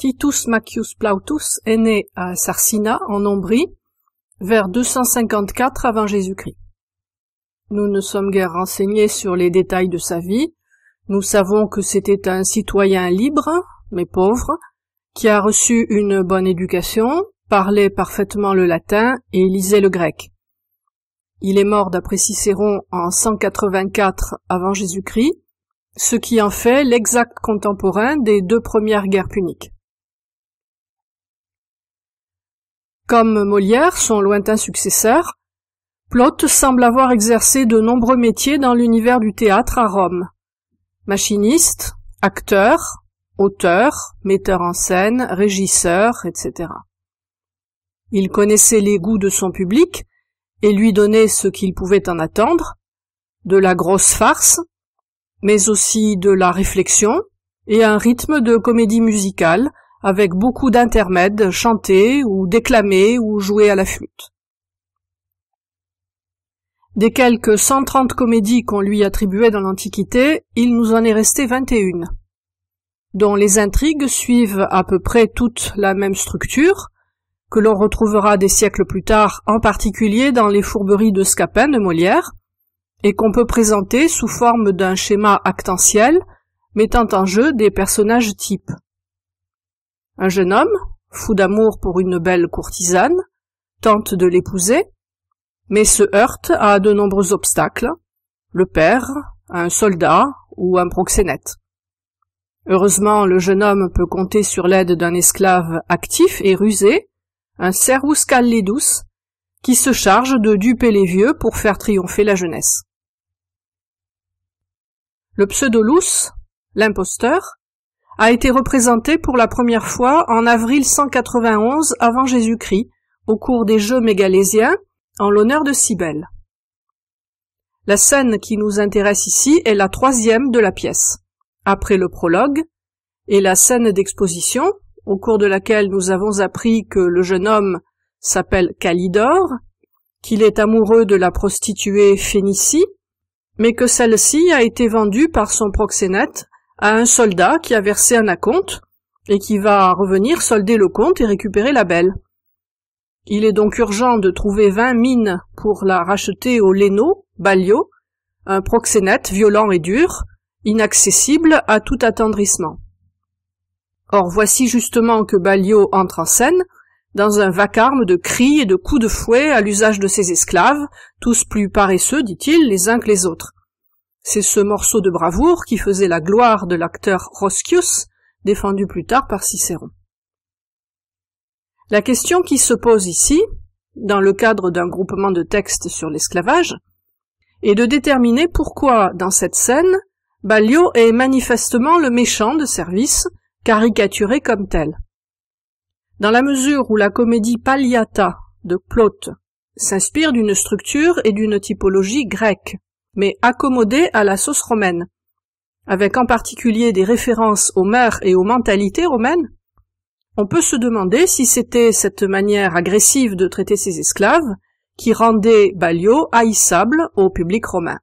Titus Macius Plautus est né à Sarsina, en Ombrie, vers 254 avant Jésus-Christ. Nous ne sommes guère renseignés sur les détails de sa vie. Nous savons que c'était un citoyen libre, mais pauvre, qui a reçu une bonne éducation, parlait parfaitement le latin et lisait le grec. Il est mort d'après Cicéron en 184 avant Jésus-Christ, ce qui en fait l'exact contemporain des deux premières guerres puniques. Comme Molière, son lointain successeur, Plot semble avoir exercé de nombreux métiers dans l'univers du théâtre à Rome. Machiniste, acteur, auteur, metteur en scène, régisseur, etc. Il connaissait les goûts de son public et lui donnait ce qu'il pouvait en attendre, de la grosse farce, mais aussi de la réflexion et un rythme de comédie musicale avec beaucoup d'intermèdes, chantés ou déclamés ou joués à la flûte. Des quelques 130 comédies qu'on lui attribuait dans l'Antiquité, il nous en est resté 21, dont les intrigues suivent à peu près toute la même structure, que l'on retrouvera des siècles plus tard, en particulier dans les fourberies de Scapin de Molière, et qu'on peut présenter sous forme d'un schéma actentiel mettant en jeu des personnages types. Un jeune homme, fou d'amour pour une belle courtisane, tente de l'épouser, mais se heurte à de nombreux obstacles, le père, un soldat ou un proxénète. Heureusement, le jeune homme peut compter sur l'aide d'un esclave actif et rusé, un servus Callidus, qui se charge de duper les vieux pour faire triompher la jeunesse. Le pseudolus, l'imposteur, a été représentée pour la première fois en avril 191 avant Jésus-Christ, au cours des Jeux mégalésiens, en l'honneur de Cybèle. La scène qui nous intéresse ici est la troisième de la pièce, après le prologue, et la scène d'exposition, au cours de laquelle nous avons appris que le jeune homme s'appelle Calidore, qu'il est amoureux de la prostituée Phénicie, mais que celle-ci a été vendue par son proxénète à un soldat qui a versé un acompte et qui va revenir solder le compte et récupérer la belle. Il est donc urgent de trouver vingt mines pour la racheter au Léno, Balio, un proxénète violent et dur, inaccessible à tout attendrissement. Or voici justement que Balio entre en scène, dans un vacarme de cris et de coups de fouet à l'usage de ses esclaves, tous plus paresseux, dit-il, les uns que les autres. C'est ce morceau de bravoure qui faisait la gloire de l'acteur Roscius, défendu plus tard par Cicéron. La question qui se pose ici, dans le cadre d'un groupement de textes sur l'esclavage, est de déterminer pourquoi, dans cette scène, Balliot est manifestement le méchant de service, caricaturé comme tel. Dans la mesure où la comédie Palliata de Plot, s'inspire d'une structure et d'une typologie grecque, mais accommodée à la sauce romaine, avec en particulier des références aux mœurs et aux mentalités romaines, on peut se demander si c'était cette manière agressive de traiter ses esclaves qui rendait Balio haïssable au public romain.